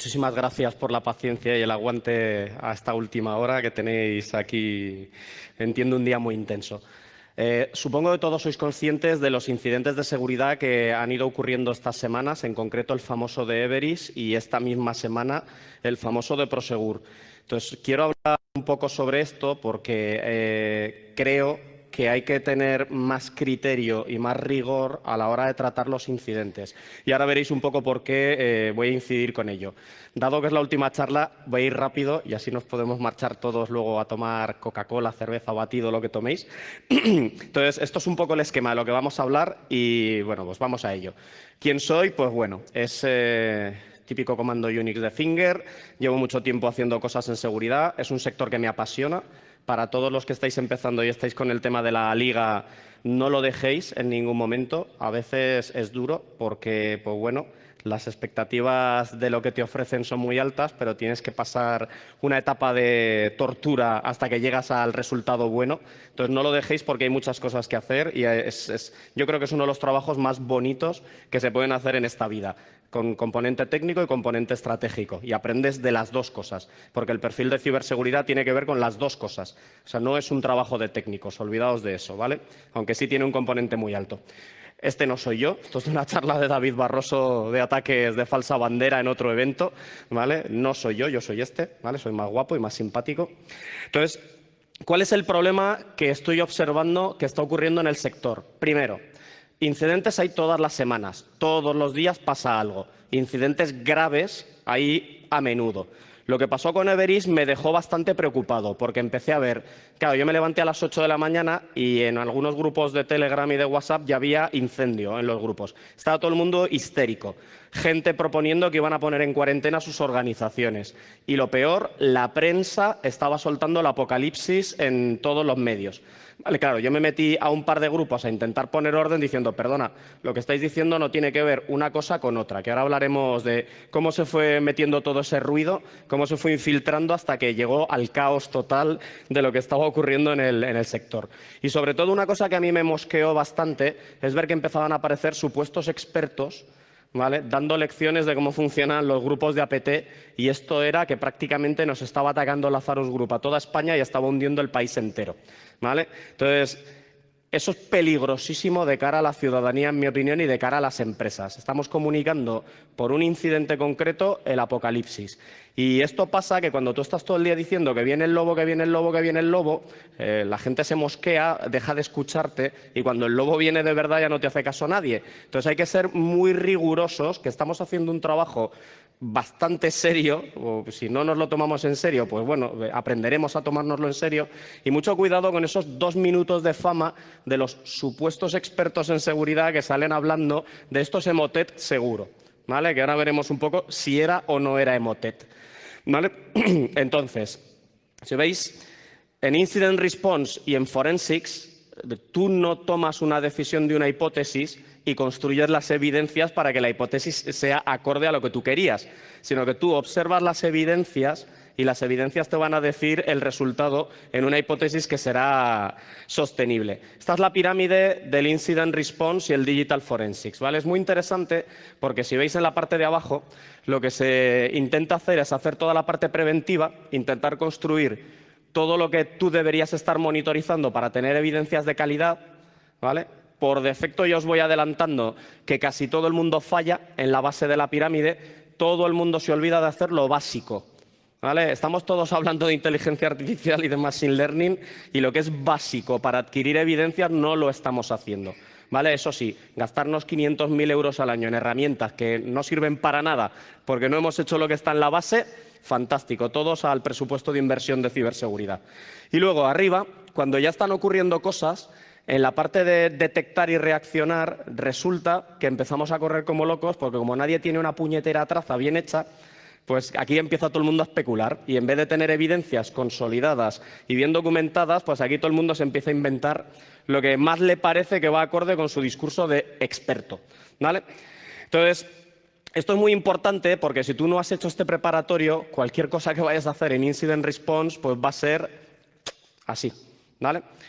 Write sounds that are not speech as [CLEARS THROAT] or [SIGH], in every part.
Muchísimas gracias por la paciencia y el aguante a esta última hora que tenéis aquí. Entiendo un día muy intenso. Eh, supongo que todos sois conscientes de los incidentes de seguridad que han ido ocurriendo estas semanas, en concreto el famoso de Everis y esta misma semana el famoso de Prosegur. Entonces, quiero hablar un poco sobre esto porque eh, creo que hay que tener más criterio y más rigor a la hora de tratar los incidentes. Y ahora veréis un poco por qué eh, voy a incidir con ello. Dado que es la última charla, voy a ir rápido y así nos podemos marchar todos luego a tomar Coca-Cola, cerveza, batido, lo que toméis. [CLEARS THROAT] Entonces, esto es un poco el esquema de lo que vamos a hablar y bueno, pues vamos a ello. ¿Quién soy? Pues bueno, es... Eh, típico comando Unix de Finger. Llevo mucho tiempo haciendo cosas en seguridad. Es un sector que me apasiona para todos los que estáis empezando y estáis con el tema de la liga, no lo dejéis en ningún momento. A veces es duro porque, pues bueno, las expectativas de lo que te ofrecen son muy altas, pero tienes que pasar una etapa de tortura hasta que llegas al resultado bueno. Entonces no lo dejéis porque hay muchas cosas que hacer y es, yo creo que es uno de los trabajos más bonitos que se pueden hacer en esta vida con componente técnico y componente estratégico. Y aprendes de las dos cosas, porque el perfil de ciberseguridad tiene que ver con las dos cosas. O sea, no es un trabajo de técnicos, olvidaos de eso, ¿vale? Aunque sí tiene un componente muy alto. Este no soy yo, esto es una charla de David Barroso de ataques de falsa bandera en otro evento, ¿vale? No soy yo, yo soy este, ¿vale? Soy más guapo y más simpático. Entonces, ¿cuál es el problema que estoy observando que está ocurriendo en el sector? Primero, Incidentes hay todas las semanas, todos los días pasa algo. Incidentes graves hay a menudo. Lo que pasó con Everis me dejó bastante preocupado porque empecé a ver, claro, yo me levanté a las 8 de la mañana y en algunos grupos de Telegram y de WhatsApp ya había incendio en los grupos. Estaba todo el mundo histérico gente proponiendo que iban a poner en cuarentena sus organizaciones. Y lo peor, la prensa estaba soltando el apocalipsis en todos los medios. Vale, claro, yo me metí a un par de grupos a intentar poner orden diciendo, perdona, lo que estáis diciendo no tiene que ver una cosa con otra, que ahora hablaremos de cómo se fue metiendo todo ese ruido, cómo se fue infiltrando hasta que llegó al caos total de lo que estaba ocurriendo en el, en el sector. Y sobre todo una cosa que a mí me mosqueó bastante es ver que empezaban a aparecer supuestos expertos dando lecciones de cómo funcionan los grupos de APT y esto era que prácticamente nos estaba atacando Lazarus Group a toda España y estaba hundiendo el país entero. ¿vale? Entonces, eso es peligrosísimo de cara a la ciudadanía, en mi opinión, y de cara a las empresas. Estamos comunicando por un incidente concreto el apocalipsis. Y esto pasa que cuando tú estás todo el día diciendo que viene el lobo, que viene el lobo, que viene el lobo, eh, la gente se mosquea, deja de escucharte y cuando el lobo viene de verdad ya no te hace caso nadie. Entonces hay que ser muy rigurosos, que estamos haciendo un trabajo bastante serio, o si no nos lo tomamos en serio, pues bueno, aprenderemos a tomárnoslo en serio. Y mucho cuidado con esos dos minutos de fama de los supuestos expertos en seguridad que salen hablando de estos emotet seguro, ¿vale? Que ahora veremos un poco si era o no era emotet, ¿vale? [CLEARS THROAT] Entonces, si veis, en Incident Response y en Forensics tú no tomas una decisión de una hipótesis y construyes las evidencias para que la hipótesis sea acorde a lo que tú querías, sino que tú observas las evidencias y las evidencias te van a decir el resultado en una hipótesis que será sostenible. Esta es la pirámide del Incident Response y el Digital Forensics. ¿vale? Es muy interesante porque si veis en la parte de abajo, lo que se intenta hacer es hacer toda la parte preventiva, intentar construir todo lo que tú deberías estar monitorizando para tener evidencias de calidad, ¿vale? Por defecto yo os voy adelantando que casi todo el mundo falla en la base de la pirámide, todo el mundo se olvida de hacer lo básico. ¿Vale? Estamos todos hablando de inteligencia artificial y de machine learning y lo que es básico para adquirir evidencias no lo estamos haciendo. ¿vale? Eso sí, gastarnos 500.000 euros al año en herramientas que no sirven para nada porque no hemos hecho lo que está en la base, fantástico, todos al presupuesto de inversión de ciberseguridad. Y luego, arriba, cuando ya están ocurriendo cosas, en la parte de detectar y reaccionar, resulta que empezamos a correr como locos porque como nadie tiene una puñetera traza bien hecha, pues aquí empieza todo el mundo a especular y en vez de tener evidencias consolidadas y bien documentadas, pues aquí todo el mundo se empieza a inventar lo que más le parece que va acorde con su discurso de experto. Entonces, esto es muy importante porque si tú no has hecho este preparatorio, cualquier cosa que vayas a hacer en Incident Response, pues va a ser así,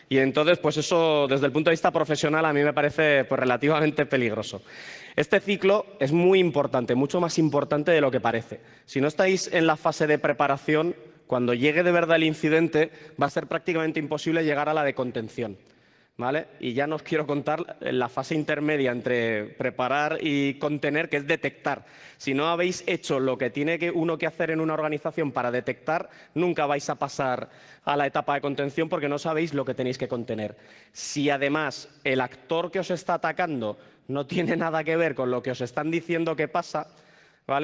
y entonces, pues eso, desde el punto de vista profesional, a mí me parece pues, relativamente peligroso. Este ciclo es muy importante, mucho más importante de lo que parece. Si no estáis en la fase de preparación, cuando llegue de verdad el incidente, va a ser prácticamente imposible llegar a la de contención. Y ya nos quiero contar la fase intermedia entre preparar y contener, que es detectar. Si no habéis hecho lo que tiene uno que hacer en una organización para detectar, nunca vais a pasar a la etapa de contención porque no sabéis lo que tenéis que contener. Si además el actor que os está atacando no tiene nada que ver con lo que os están diciendo que pasa,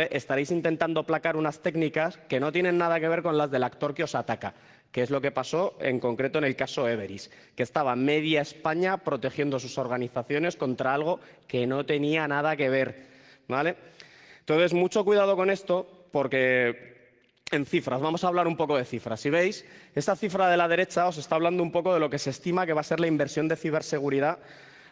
Estaréis intentando aplacar unas técnicas que no tienen nada que ver con las del actor que os ataca que es lo que pasó en concreto en el caso Everis, que estaba media España protegiendo sus organizaciones contra algo que no tenía nada que ver. ¿vale? Entonces, mucho cuidado con esto, porque en cifras, vamos a hablar un poco de cifras. Si veis, esta cifra de la derecha os está hablando un poco de lo que se estima que va a ser la inversión de ciberseguridad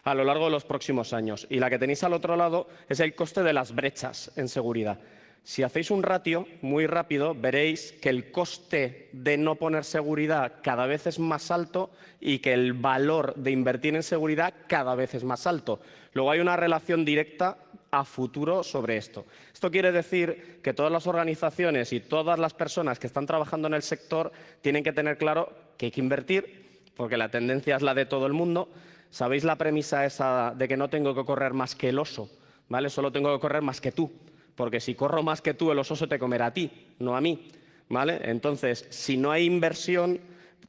a lo largo de los próximos años. Y la que tenéis al otro lado es el coste de las brechas en seguridad. Si hacéis un ratio muy rápido, veréis que el coste de no poner seguridad cada vez es más alto y que el valor de invertir en seguridad cada vez es más alto. Luego hay una relación directa a futuro sobre esto. Esto quiere decir que todas las organizaciones y todas las personas que están trabajando en el sector tienen que tener claro que hay que invertir, porque la tendencia es la de todo el mundo. ¿Sabéis la premisa esa de que no tengo que correr más que el oso? ¿Vale? Solo tengo que correr más que tú porque si corro más que tú, el oso se te comerá a ti, no a mí. ¿Vale? Entonces, si no hay inversión,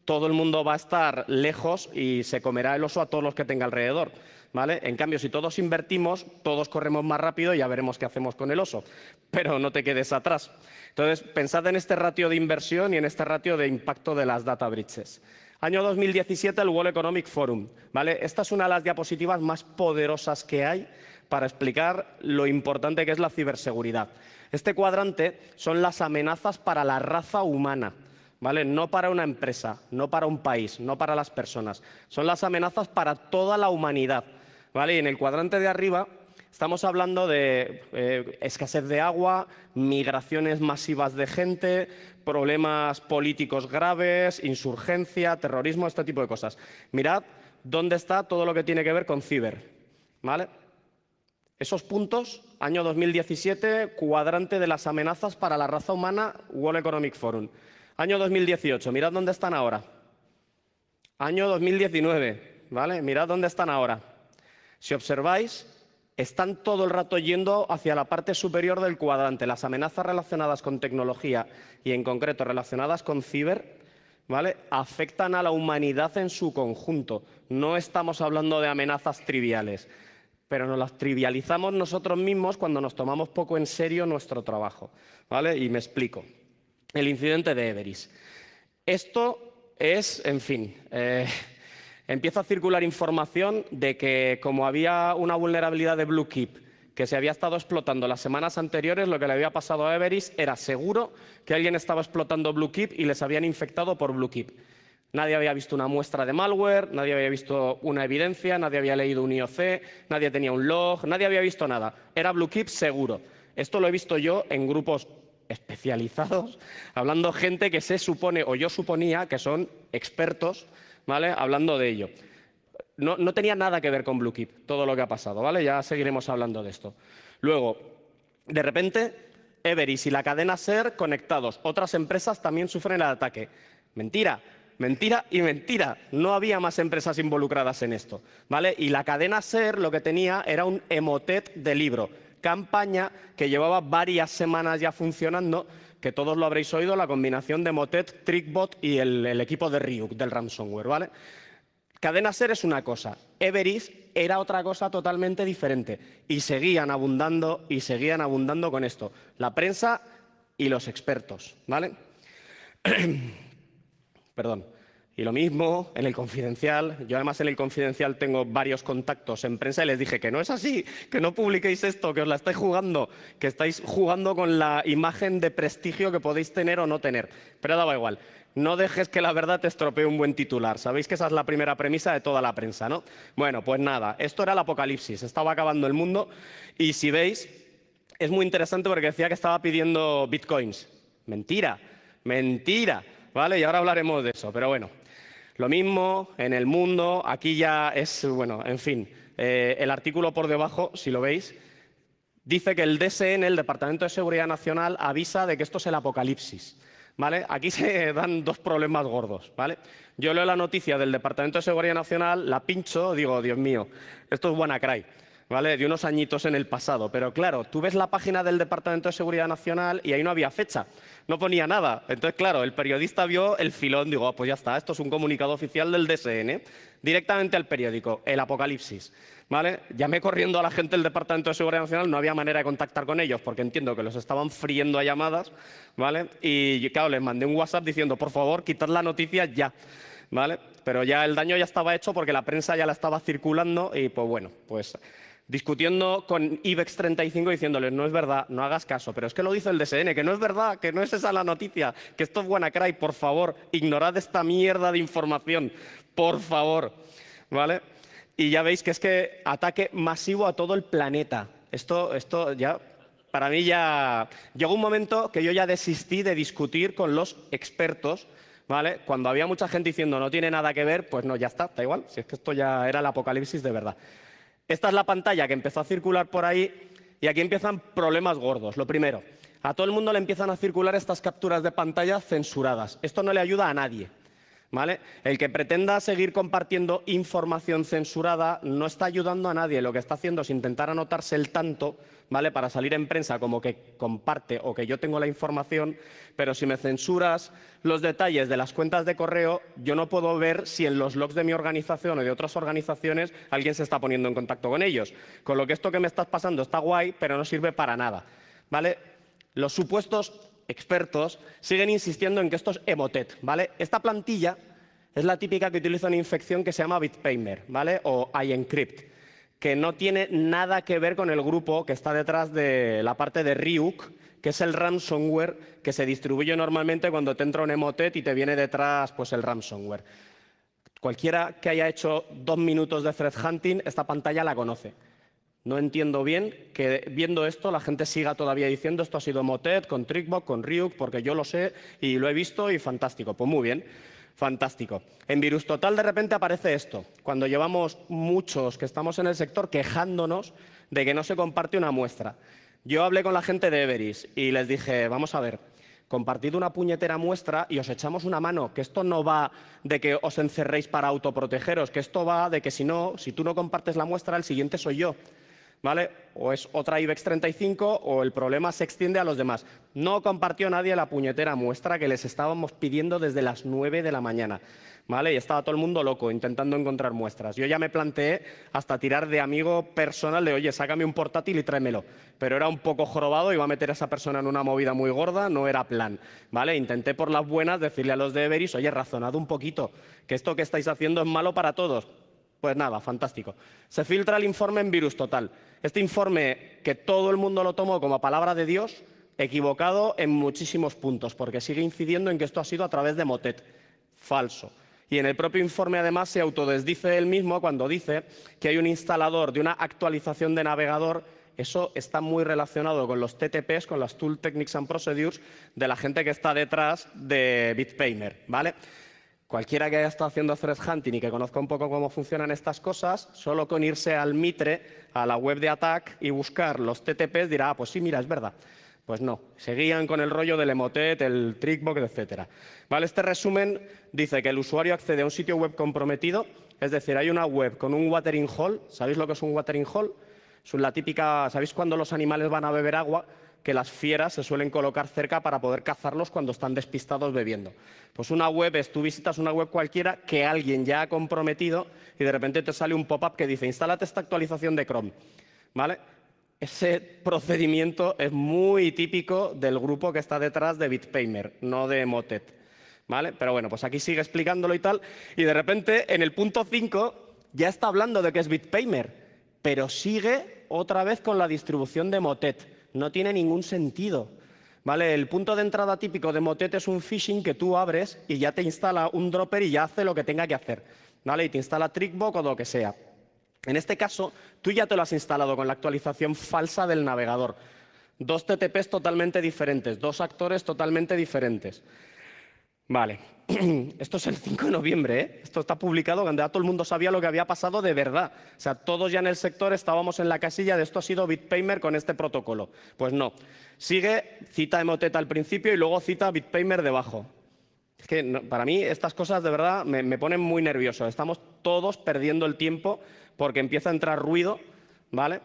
todo el mundo va a estar lejos y se comerá el oso a todos los que tenga alrededor. ¿Vale? En cambio, si todos invertimos, todos corremos más rápido y ya veremos qué hacemos con el oso. Pero no te quedes atrás. Entonces, pensad en este ratio de inversión y en este ratio de impacto de las data breaches. Año 2017, el World Economic Forum. ¿vale? Esta es una de las diapositivas más poderosas que hay para explicar lo importante que es la ciberseguridad. Este cuadrante son las amenazas para la raza humana. ¿Vale? No para una empresa, no para un país, no para las personas. Son las amenazas para toda la humanidad. ¿Vale? en el cuadrante de arriba Estamos hablando de eh, escasez de agua, migraciones masivas de gente, problemas políticos graves, insurgencia, terrorismo, este tipo de cosas. Mirad dónde está todo lo que tiene que ver con ciber. ¿Vale? Esos puntos, año 2017, cuadrante de las amenazas para la raza humana, World Economic Forum. Año 2018, mirad dónde están ahora. Año 2019, ¿vale? Mirad dónde están ahora. Si observáis, están todo el rato yendo hacia la parte superior del cuadrante. Las amenazas relacionadas con tecnología y en concreto relacionadas con ciber, ¿vale? Afectan a la humanidad en su conjunto. No estamos hablando de amenazas triviales, pero nos las trivializamos nosotros mismos cuando nos tomamos poco en serio nuestro trabajo, ¿vale? Y me explico. El incidente de Everis. Esto es, en fin, eh, empieza a circular información de que como había una vulnerabilidad de Bluekeep que se había estado explotando las semanas anteriores, lo que le había pasado a Everis era seguro que alguien estaba explotando Bluekeep y les habían infectado por Bluekeep. Nadie había visto una muestra de malware, nadie había visto una evidencia, nadie había leído un IOC, nadie tenía un log, nadie había visto nada. Era Bluekeep seguro. Esto lo he visto yo en grupos especializados, [LAUGHS] hablando gente que se supone o yo suponía que son expertos Hablando de ello. No, tenía nada que ver con BlueKeep todo lo que ha pasado, ¿vale? Ya seguiremos hablando de esto. Luego, de repente, Everis y la cadena SER conectados. Otras empresas también sufren el ataque. Mentira, mentira y mentira. No había más empresas involucradas en esto, ¿vale? Y la cadena SER lo que tenía era un emotet de libro, campaña que llevaba varias semanas ya funcionando que todos lo habréis oído, la combinación de Motet, Trickbot y el, equipo de Ryuk del ransomware, ¿vale? Cadena Ser es una cosa, Everis era otra cosa totalmente diferente y seguían abundando y seguían abundando con esto, la prensa y los expertos, ¿vale? [CLEARS THROAT] Perdón. Y lo mismo en el confidencial. Yo además en el confidencial tengo varios contactos en prensa y les dije que no es así, que no publiquéis esto, que os la estáis jugando, que estáis jugando con la imagen de prestigio que podéis tener o no tener. Pero daba igual. No dejes que la verdad te estropee un buen titular. Sabéis que esa es la primera premisa de toda la prensa, ¿no? Bueno, pues nada, esto era el apocalipsis, estaba acabando el mundo y si veis, es muy interesante porque decía que estaba pidiendo bitcoins. Mentira, mentira, ¿vale? Y ahora hablaremos de eso, pero bueno. Lo mismo en el mundo, aquí ya es, bueno, en fin, eh, el artículo por debajo, si lo veis, dice que el DSN, el Departamento de Seguridad Nacional, avisa de que esto es el apocalipsis. ¿Vale? Aquí [LAUGHS] se dan dos problemas gordos, ¿vale? Yo leo la noticia del Departamento de Seguridad Nacional, la pincho, digo, Dios mío, esto es WannaCry, ¿vale? De unos añitos en el pasado. Pero claro, tú ves la página del Departamento de Seguridad Nacional y ahí no había fecha no ponía nada. Entonces, claro, el periodista vio el filón, digo, ah, pues ya está, esto es un comunicado oficial del DSN, directamente al periódico, el apocalipsis. ¿Vale? Llamé corriendo a la gente del Departamento de Seguridad Nacional, no había manera de contactar con ellos porque entiendo que los estaban friendo a llamadas, ¿vale? Y claro, les mandé un WhatsApp diciendo, por favor, quitad la noticia ya, ¿vale? Pero ya el daño ya estaba hecho porque la prensa ya la estaba circulando y pues bueno, pues discutiendo con IBEX 35 diciéndoles, no es verdad, no hagas caso, pero es que lo dice el DSN, que no es verdad, que no es esa la noticia, que esto es WannaCry, por favor, ignorad esta mierda de información, por favor, ¿vale? Y ya veis que es que ataque masivo a todo el planeta. Esto, esto ya, para mí ya... Llegó un momento que yo ya desistí de discutir con los expertos, ¿vale? Cuando había mucha gente diciendo no tiene nada que ver, pues no, ya está, está igual, si es que esto ya era el apocalipsis de verdad. Esta es la pantalla que empezó a circular por ahí y aquí empiezan problemas gordos. Lo primero, a todo el mundo le empiezan a circular estas capturas de pantalla censuradas. Esto no le ayuda a nadie. El que pretenda seguir compartiendo información censurada no está ayudando a nadie. Lo que está haciendo es intentar anotarse el tanto, ¿vale? Para salir en prensa como que comparte o que yo tengo la información, pero si me censuras los detalles de las cuentas de correo, yo no puedo ver si en los logs de mi organización o de otras organizaciones alguien se está poniendo en contacto con ellos. Con lo que esto que me estás pasando está guay, pero no sirve para nada, ¿vale? Los supuestos expertos siguen insistiendo en que esto es Emotet, ¿vale? Esta plantilla es la típica que utiliza una infección que se llama BitPamer ¿vale? O iEncrypt, que no tiene nada que ver con el grupo que está detrás de la parte de Ryuk, que es el ransomware que se distribuye normalmente cuando te entra un Emotet y te viene detrás pues, el ransomware. Cualquiera que haya hecho dos minutos de Threat hunting, esta pantalla la conoce. No entiendo bien que viendo esto la gente siga todavía diciendo esto ha sido Motet con Trickbox, con Ryuk, porque yo lo sé y lo he visto y fantástico. Pues muy bien, fantástico. En Virus Total de repente aparece esto, cuando llevamos muchos que estamos en el sector quejándonos de que no se comparte una muestra. Yo hablé con la gente de Everis y les dije, vamos a ver, compartid una puñetera muestra y os echamos una mano, que esto no va de que os encerréis para autoprotegeros, que esto va de que si no, si tú no compartes la muestra, el siguiente soy yo. ¿vale? O es otra IBEX 35 o el problema se extiende a los demás. No compartió nadie la puñetera muestra que les estábamos pidiendo desde las 9 de la mañana, ¿vale? Y estaba todo el mundo loco intentando encontrar muestras. Yo ya me planteé hasta tirar de amigo personal de, oye, sácame un portátil y tráemelo. Pero era un poco jorobado, iba a meter a esa persona en una movida muy gorda, no era plan, ¿vale? Intenté por las buenas decirle a los de Everis, oye, razonad un poquito, que esto que estáis haciendo es malo para todos pues nada, fantástico. Se filtra el informe en virus total. Este informe, que todo el mundo lo tomó como palabra de Dios, equivocado en muchísimos puntos, porque sigue incidiendo en que esto ha sido a través de Motet. Falso. Y en el propio informe, además, se autodesdice él mismo cuando dice que hay un instalador de una actualización de navegador. Eso está muy relacionado con los TTPs, con las Tool Techniques and Procedures, de la gente que está detrás de Bitpainer, ¿vale? Cualquiera que haya estado haciendo threat hunting y que conozca un poco cómo funcionan estas cosas, solo con irse al Mitre, a la web de Attack y buscar los TTPs dirá, ah, pues sí, mira, es verdad. Pues no, seguían con el rollo del emotet, el trickbox, etc. ¿Vale? Este resumen dice que el usuario accede a un sitio web comprometido, es decir, hay una web con un watering hole. ¿Sabéis lo que es un watering hole? Es la típica, ¿sabéis cuándo los animales van a beber agua? que las fieras se suelen colocar cerca para poder cazarlos cuando están despistados bebiendo. Pues una web es, tú visitas una web cualquiera que alguien ya ha comprometido y de repente te sale un pop-up que dice, instálate esta actualización de Chrome. ¿Vale? Ese procedimiento es muy típico del grupo que está detrás de Bitpaymer, no de Motet. ¿Vale? Pero bueno, pues aquí sigue explicándolo y tal. Y de repente, en el punto 5, ya está hablando de que es Bitpaymer, pero sigue otra vez con la distribución de Motet. No tiene ningún sentido. ¿Vale? El punto de entrada típico de Motet es un phishing que tú abres y ya te instala un dropper y ya hace lo que tenga que hacer. ¿Vale? Y te instala Trickbox o lo que sea. En este caso, tú ya te lo has instalado con la actualización falsa del navegador. Dos TTPs totalmente diferentes, dos actores totalmente diferentes. Vale, [CLEARS THROAT] esto es el 5 de noviembre, ¿eh? esto está publicado cuando ya todo el mundo sabía lo que había pasado de verdad. O sea, todos ya en el sector estábamos en la casilla de esto ha sido BitPaymer con este protocolo. Pues no, sigue cita Emoteta al principio y luego cita BitPaymer debajo. Es que para mí estas cosas de verdad me, me ponen muy nervioso. Estamos todos perdiendo el tiempo porque empieza a entrar ruido, ¿vale?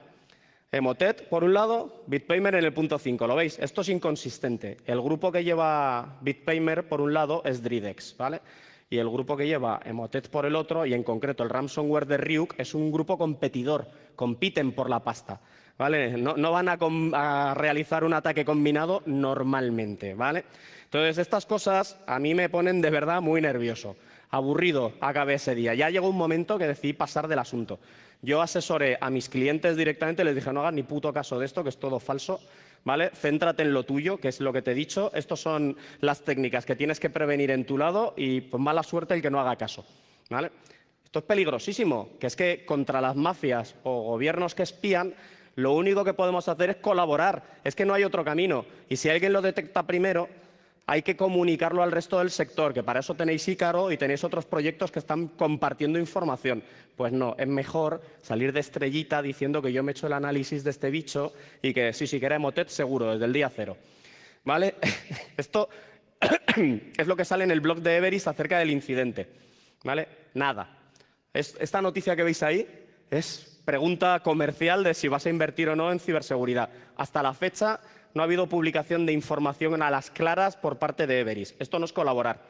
Emotet, por un lado, BitPaymer en el punto 5, ¿lo veis? Esto es inconsistente. El grupo que lleva BitPaymer, por un lado, es Dridex, ¿vale? Y el grupo que lleva Emotet por el otro, y en concreto el ransomware de Ryuk, es un grupo competidor, compiten por la pasta, ¿vale? No, van a, a, realizar un ataque combinado normalmente, ¿vale? Entonces, estas cosas a mí me ponen de verdad muy nervioso aburrido, acabé ese día. Ya llegó un momento que decidí pasar del asunto. Yo asesoré a mis clientes directamente, les dije, no hagas ni puto caso de esto, que es todo falso, ¿vale? Céntrate en lo tuyo, que es lo que te he dicho. Estas son las técnicas que tienes que prevenir en tu lado y pues, mala suerte el que no haga caso, ¿vale? Esto es peligrosísimo, que es que contra las mafias o gobiernos que espían, lo único que podemos hacer es colaborar, es que no hay otro camino. Y si alguien lo detecta primero, hay que comunicarlo al resto del sector, que para eso tenéis Ícaro y tenéis otros proyectos que están compartiendo información. Pues no, es mejor salir de estrellita diciendo que yo me he hecho el análisis de este bicho y que si sí, que seguro, desde el día cero. ¿Vale? [LAUGHS] Esto [CLEARS THROAT] es lo que sale en el blog de Everis acerca del incidente. ¿Vale? Nada. esta noticia que veis ahí es pregunta comercial de si vas a invertir o no en ciberseguridad. Hasta la fecha no ha habido publicación de información a las claras por parte de Everis. Esto no es colaborar,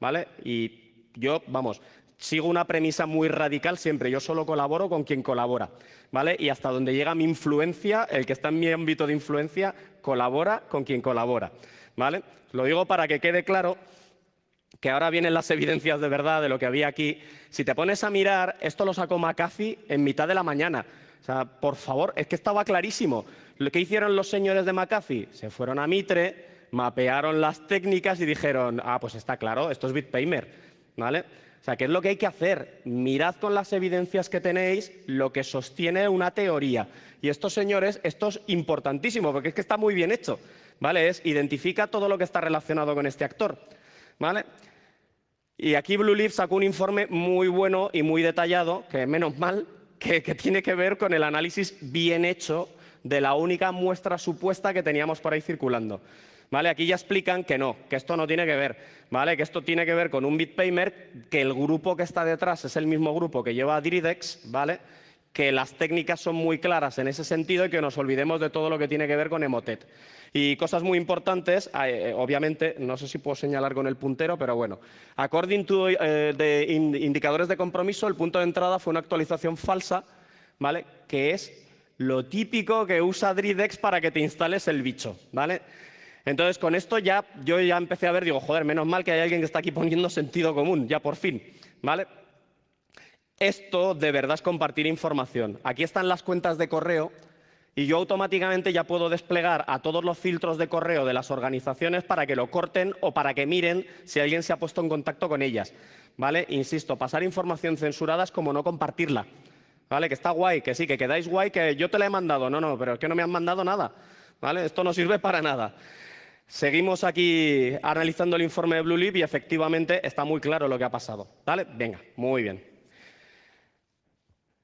¿vale? Y yo, vamos, sigo una premisa muy radical siempre. Yo solo colaboro con quien colabora, ¿vale? Y hasta donde llega mi influencia, el que está en mi ámbito de influencia, colabora con quien colabora, ¿vale? Lo digo para que quede claro que ahora vienen las evidencias de verdad de lo que había aquí. Si te pones a mirar, esto lo sacó McAfee en mitad de la mañana. O sea, por favor, es que estaba clarísimo. Lo que hicieron los señores de McAfee, se fueron a Mitre, mapearon las técnicas y dijeron, ah, pues está claro, esto es BitPaymer, ¿vale? O sea, ¿qué es lo que hay que hacer? Mirad con las evidencias que tenéis lo que sostiene una teoría. Y estos señores, esto es importantísimo, porque es que está muy bien hecho, ¿vale? Es identifica todo lo que está relacionado con este actor, ¿vale? Y aquí Blue Leaf sacó un informe muy bueno y muy detallado, que menos mal, que tiene que ver con el análisis bien hecho de la única muestra supuesta que teníamos por ahí circulando. ¿Vale? Aquí ya explican que no, que esto no tiene que ver, ¿vale? Que esto tiene que ver con un BitPaymer, que el grupo que está detrás es el mismo grupo que lleva a Diridex, ¿vale? Que las técnicas son muy claras en ese sentido y que nos olvidemos de todo lo que tiene que ver con Emotet. Y cosas muy importantes, ah, eh, eh, obviamente, no sé si puedo señalar con el puntero, pero bueno. According to de eh, indicadores de compromiso, el punto de entrada fue una actualización falsa, ¿vale? Que es lo típico que usa Dridex para que te instales el bicho, ¿vale? Entonces, con esto ya yo ya empecé a ver, digo, joder, menos mal que hay alguien que está aquí poniendo sentido común, ya por fin, ¿vale? Esto de verdad es compartir información. Aquí están las cuentas de correo y yo automáticamente ya puedo desplegar a todos los filtros de correo de las organizaciones para que lo corten o para que miren si alguien se ha puesto en contacto con ellas, ¿vale? Insisto, pasar información censurada es como no compartirla. ¿vale? Que está guay, que sí, que quedáis guay, que yo te la he mandado. No, no, pero es que no me han mandado nada, ¿vale? Esto no sirve para nada. Seguimos aquí analizando el informe de Blue y efectivamente está muy claro lo que ha pasado, ¿vale? Venga, muy bien.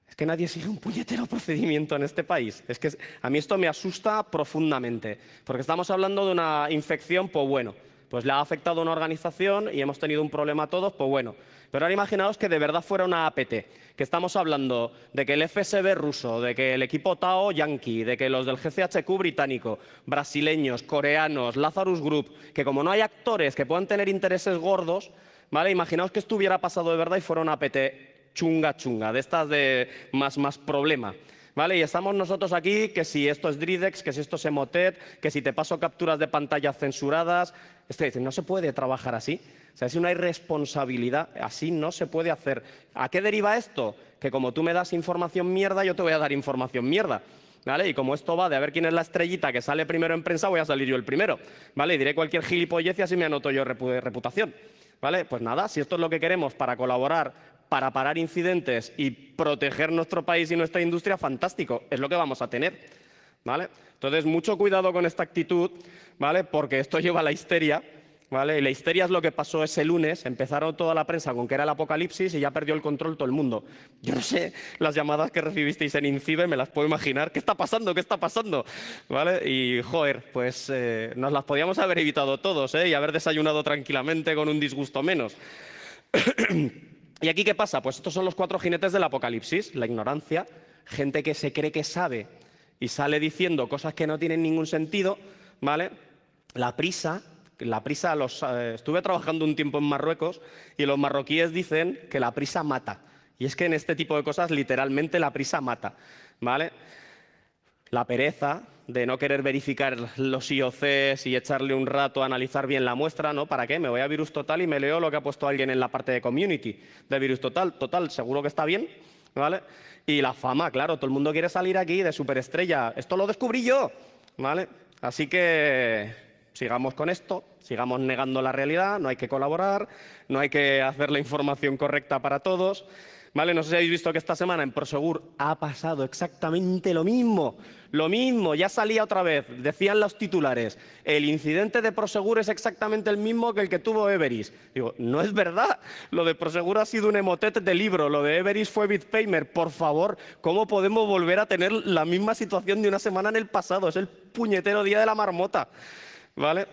Es que nadie sigue un puñetero procedimiento en este país. Es que a mí esto me asusta profundamente, porque estamos hablando de una infección, pues bueno, pues le ha afectado a una organización y hemos tenido un problema todos, pues bueno. Pero ahora imaginaos que de verdad fuera una APT, que estamos hablando de que el FSB ruso, de que el equipo Tao yankee, de que los del GCHQ británico, brasileños, coreanos, Lazarus Group, que como no hay actores que puedan tener intereses gordos, ¿vale? Imaginaos que esto hubiera pasado de verdad y fuera una APT chunga chunga, de estas de más más problema. Y estamos nosotros aquí que si esto es Dridex, que si esto es Emotet, que si te paso capturas de pantalla censuradas. Este dice, no se puede trabajar así. O sea, es una irresponsabilidad. Así no se puede hacer. ¿A qué deriva esto? Que como tú me das información mierda, yo te voy a dar información mierda. ¿Vale? Y como esto va de a ver quién es la estrellita que sale primero en prensa, voy a salir yo el primero, ¿vale? Y diré cualquier gilipollez y así me anoto yo reputación, ¿vale? Pues nada, si esto es lo que queremos para colaborar para parar incidentes y proteger nuestro país y nuestra industria, fantástico, es lo que vamos a tener. ¿vale? Entonces, mucho cuidado con esta actitud, ¿vale? porque esto [LAUGHS] lleva a la histeria. ¿Vale? Y la histeria es lo que pasó ese lunes. Empezaron toda la prensa con que era el apocalipsis y ya perdió el control todo el mundo. Yo no sé, las llamadas que recibisteis en Incibe me las puedo imaginar. ¿Qué está pasando? ¿Qué está pasando? ¿Vale? Y joder, pues eh, nos las podíamos haber evitado todos ¿eh? y haber desayunado tranquilamente con un disgusto menos. [CLEARS THROAT] ¿Y aquí qué pasa? Pues estos son los cuatro jinetes del apocalipsis, la ignorancia, gente que se cree que sabe y sale diciendo cosas que no tienen ningún sentido, ¿vale? La prisa, la prisa, los, eh, estuve trabajando un tiempo en Marruecos y los marroquíes dicen que la prisa mata. Y es que en este tipo de cosas literalmente la prisa mata, ¿vale? La pereza, de no querer verificar los IOCs y echarle un rato a analizar bien la muestra, ¿no? ¿Para qué? Me voy a Virus Total y me leo lo que ha puesto alguien en la parte de community de Virus Total. Total, seguro que está bien, ¿vale? Y la fama, claro, todo el mundo quiere salir aquí de superestrella. Esto lo descubrí yo, ¿vale? Así que sigamos con esto, sigamos negando la realidad, no hay que colaborar, no hay que hacer la información correcta para todos. ¿Vale? No sé si habéis visto que esta semana en Prosegur ha pasado exactamente lo mismo. Lo mismo, ya salía otra vez, decían los titulares, el incidente de Prosegur es exactamente el mismo que el que tuvo Everis. Digo, no es verdad, lo de Prosegur ha sido un emotete de libro, lo de Everis fue Bitpaymer. Por favor, ¿cómo podemos volver a tener la misma situación de una semana en el pasado? Es el puñetero día de la marmota, ¿vale?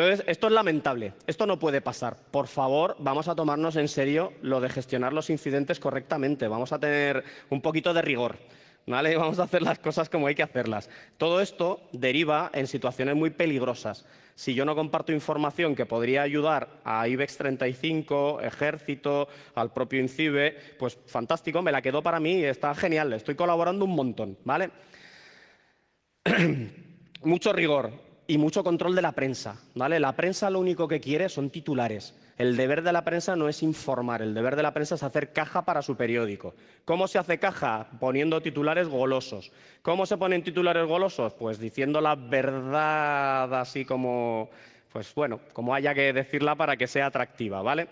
Entonces, esto es lamentable, esto no puede pasar. Por favor, vamos a tomarnos en serio lo de gestionar los incidentes correctamente, vamos a tener un poquito de rigor. ¿Vale? [LAUGHS] Vamos a hacer las cosas como hay que hacerlas. Todo esto deriva en situaciones muy peligrosas. Si yo no comparto información que podría ayudar a IBEX 35, Ejército, al propio INCIBE, pues fantástico, me la quedo para mí, y está genial, estoy colaborando un montón, ¿vale? [CLEARS THROAT] Mucho rigor, y mucho control de la prensa. ¿vale? La prensa lo único que quiere son titulares. El deber de la prensa no es informar, el deber de la prensa es hacer caja para su periódico. ¿Cómo se hace caja? Poniendo titulares golosos. ¿Cómo se ponen titulares golosos? Pues diciendo la verdad así como, pues bueno, como haya que decirla para que sea atractiva, ¿vale?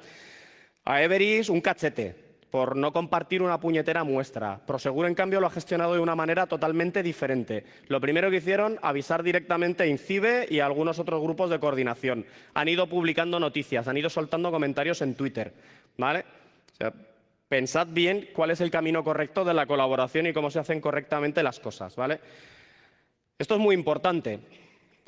A Everis un cachete, por no compartir una puñetera muestra. Proseguro, en cambio, lo ha gestionado de una manera totalmente diferente. Lo primero que hicieron, avisar directamente a INCIBE y a algunos otros grupos de coordinación. Han ido publicando noticias, han ido soltando comentarios en Twitter. ¿Vale? pensad bien cuál es el camino correcto de la colaboración y cómo se hacen correctamente las cosas. ¿Vale? Esto es muy importante.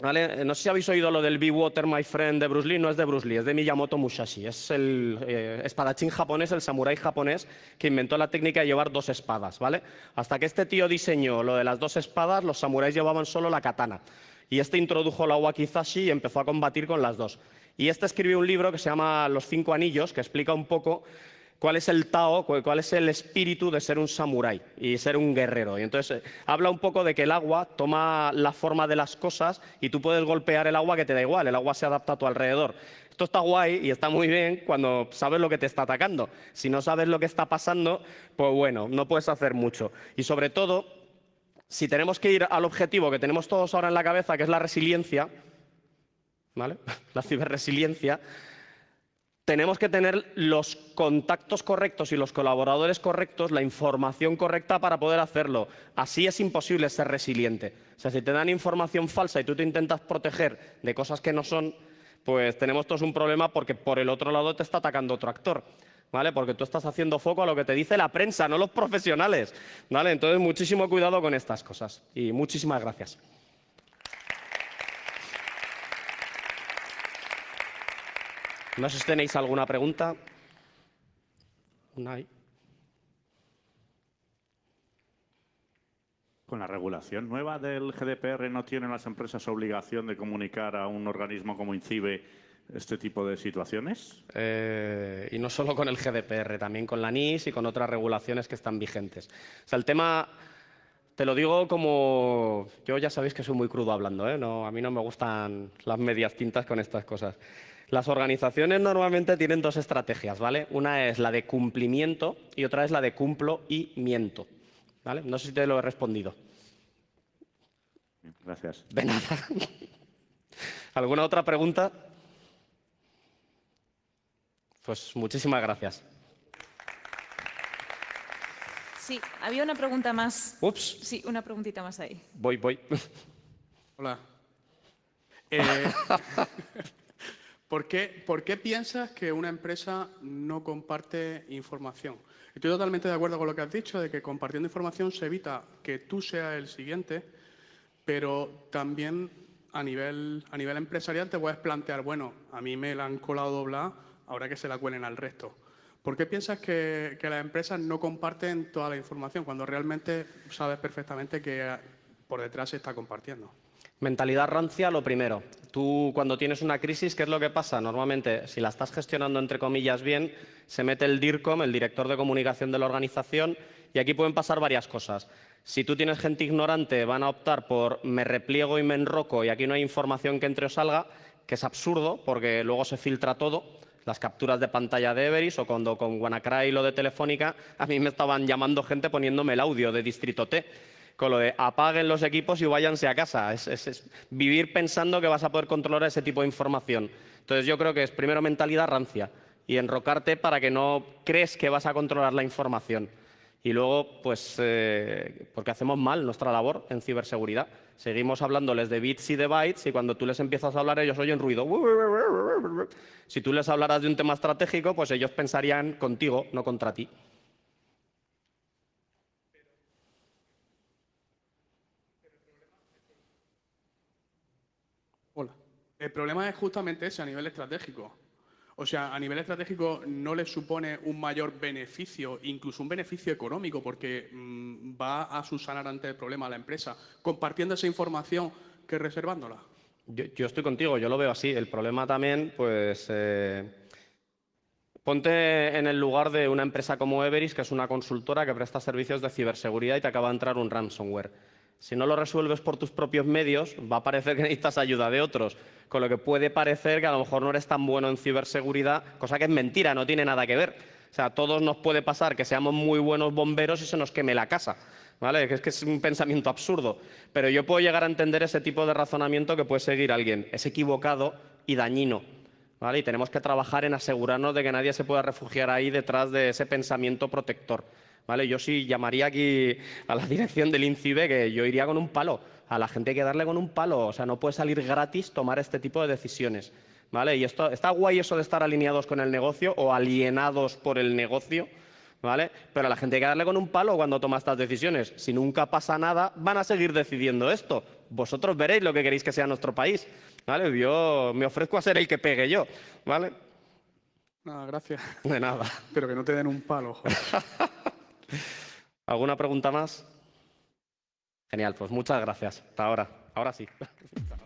Eh, no sé si habéis oído lo del Be Water, My Friend de Bruce Lee. No es de Bruce Lee, es de Miyamoto Musashi. Es el eh, espadachín japonés, el samurái japonés, que inventó la técnica de llevar dos espadas. ¿vale? Hasta que este tío diseñó lo de las dos espadas, los samuráis llevaban solo la katana. Y este introdujo la wakizashi y empezó a combatir con las dos. Y este escribió un libro que se llama Los cinco anillos, que explica un poco cuál es el Tao, cuál es el espíritu de ser un samurái y ser un guerrero. Y entonces eh, habla un poco de que el agua toma la forma de las cosas y tú puedes golpear el agua que te da igual, el agua se adapta a tu alrededor. Esto está guay y está muy bien cuando sabes lo que te está atacando. Si no sabes lo que está pasando, pues bueno, no puedes hacer mucho. Y sobre todo, si tenemos que ir al objetivo que tenemos todos ahora en la cabeza, que es la resiliencia, ¿vale? [LAUGHS] la ciberresiliencia, tenemos que tener los contactos correctos y los colaboradores correctos, la información correcta para poder hacerlo. Así es imposible ser resiliente. O sea, si te dan información falsa y tú te intentas proteger de cosas que no son, pues tenemos todos un problema porque por el otro lado te está atacando otro actor. ¿Vale? Porque tú estás haciendo foco a lo que te dice la prensa, no los profesionales. ¿Vale? Entonces, muchísimo cuidado con estas cosas. Y muchísimas gracias. No sé si tenéis alguna pregunta. Una Con la regulación nueva del GDPR, ¿no tienen las empresas obligación de comunicar a un organismo como INCIBE este tipo de situaciones? Eh, y no solo con el GDPR, también con la NIS y con otras regulaciones que están vigentes. O sea, el tema, te lo digo como... Yo ya sabéis que soy muy crudo hablando, ¿eh? a mí no me gustan las medias tintas con estas cosas. Las organizaciones normalmente tienen dos estrategias, ¿vale? Una es la de cumplimiento y otra es la de cumplo y miento. ¿Vale? No sé si te lo he respondido. Gracias. De nada. [LAUGHS] ¿Alguna otra pregunta? Pues muchísimas gracias. Sí, había una pregunta más. Ups. Sí, una preguntita más ahí. Voy, voy. Hola. Eh... [LAUGHS] ¿Por qué, piensas que una empresa no comparte información? Estoy totalmente de acuerdo con lo que has dicho, de que compartiendo información se evita que tú seas el siguiente, pero también a nivel, empresarial te puedes plantear, bueno, a mí me la han colado doblada, ahora que se la cuelen al resto. ¿Por qué piensas que las empresas no comparten toda la información cuando realmente sabes perfectamente que eh, por detrás se está compartiendo? Mentalidad rancia, lo primero. Tú cuando tienes una crisis, ¿qué es lo que pasa? Normalmente, si la estás gestionando entre comillas bien, se mete el DIRCOM, el director de comunicación de la organización, y aquí pueden pasar varias cosas. Si tú tienes gente ignorante, van a optar por me repliego y me enroco y aquí no hay información que entre o salga, que es absurdo porque luego se filtra todo. Las capturas de pantalla de Everis o cuando con y lo de Telefónica, a mí me estaban llamando gente poniéndome el audio de Distrito T con lo de apaguen los equipos y váyanse a casa. Es, vivir pensando que vas a poder controlar ese tipo de información. Entonces yo creo que es primero mentalidad rancia y enrocarte para que no crees que vas a controlar la información. Y luego, pues, eh, porque hacemos mal nuestra labor en ciberseguridad. Seguimos hablándoles de bits y de bytes y cuando tú les empiezas a hablar ellos oyen ruido. Si tú les hablaras de un tema estratégico, pues ellos pensarían contigo, no contra ti. El problema es justamente ese a nivel estratégico. O sea, a nivel estratégico no le supone un mayor beneficio, incluso un beneficio económico, porque mm, va a subsanar ante el problema a la empresa, compartiendo esa información que reservándola. Yo, estoy contigo, yo lo veo así. El problema también, pues... Eh, ponte en el lugar de una empresa como Everis, que es una consultora que presta servicios de ciberseguridad y te acaba de entrar un ransomware si no lo resuelves por tus propios medios, va a parecer que necesitas ayuda de otros, con lo que puede parecer que a lo mejor no eres tan bueno en ciberseguridad, cosa que es mentira, no tiene nada que ver. O sea, a todos nos puede pasar que seamos muy buenos bomberos y se nos queme la casa. ¿Vale? Es que es un pensamiento absurdo. Pero yo puedo llegar a entender ese tipo de razonamiento que puede seguir alguien. Es equivocado y dañino. ¿Vale? Y tenemos que trabajar en asegurarnos de que nadie se pueda refugiar ahí detrás de ese pensamiento protector. Yo sí llamaría aquí a la [LAUGHS] dirección del INCIBE que yo iría con un palo. A la gente hay que darle con un palo. O sea, no puede salir gratis tomar este tipo de decisiones. ¿Vale? Y esto, está guay eso de estar alineados con el negocio o alienados por el negocio, ¿vale? Pero a la gente hay que darle con un palo cuando toma estas decisiones. Si nunca pasa nada, van a seguir decidiendo esto. Vosotros veréis lo que queréis que sea nuestro país, ¿vale? Yo me ofrezco a ser el que pegue yo, ¿vale? Nada, gracias. De nada. Pero que no te den un palo, [LAUGHS] ¿Alguna pregunta más? Genial, pues muchas gracias. Hasta ahora. Ahora sí. [LAUGHS]